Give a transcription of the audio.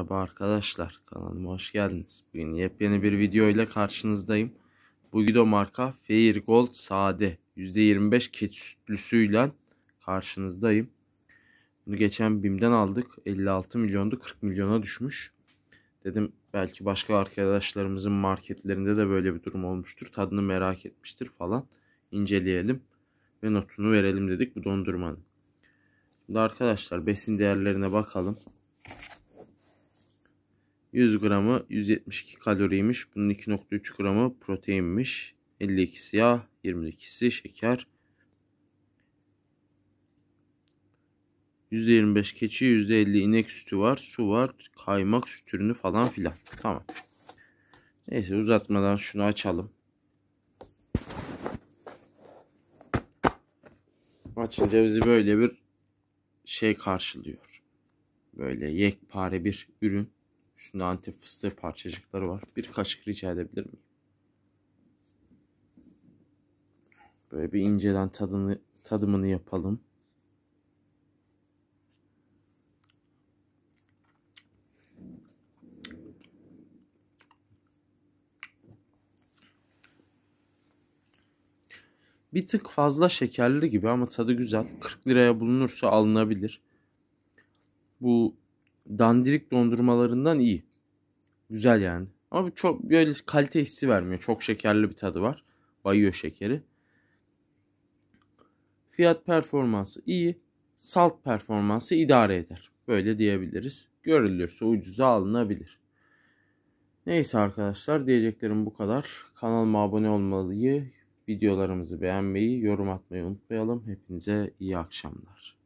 Merhaba arkadaşlar kanalıma hoş geldiniz. Bugün yepyeni bir video ile karşınızdayım. Bu Guido marka Fair Gold Sade %25 keçi sütlüsüyle karşınızdayım. Bunu geçen BİM'den aldık. 56 milyondu 40 milyona düşmüş. Dedim belki başka arkadaşlarımızın marketlerinde de böyle bir durum olmuştur. Tadını merak etmiştir falan. İnceleyelim ve notunu verelim dedik bu dondurmanın. Şimdi arkadaşlar besin değerlerine bakalım. 100 gramı 172 kaloriymiş. Bunun 2.3 gramı proteinmiş. 52'si yağ, 22'si şeker. %25 keçi, %50 inek sütü var, su var, kaymak süt ürünü falan filan. Tamam. Neyse uzatmadan şunu açalım. Açınca bizi böyle bir şey karşılıyor. Böyle yekpare bir ürün. Üstünde antif fıstığı parçacıkları var. Bir kaşık rica edebilir miyim? Böyle bir inceden tadını, tadımını yapalım. Bir tık fazla şekerli gibi ama tadı güzel. 40 liraya bulunursa alınabilir. Bu dandirik dondurmalarından iyi. Güzel yani. Ama çok böyle kalite hissi vermiyor. Çok şekerli bir tadı var. Bayıyor şekeri. Fiyat performansı iyi. Salt performansı idare eder. Böyle diyebiliriz. Görülürse ucuza alınabilir. Neyse arkadaşlar diyeceklerim bu kadar. Kanalıma abone olmalıyı, videolarımızı beğenmeyi, yorum atmayı unutmayalım. Hepinize iyi akşamlar.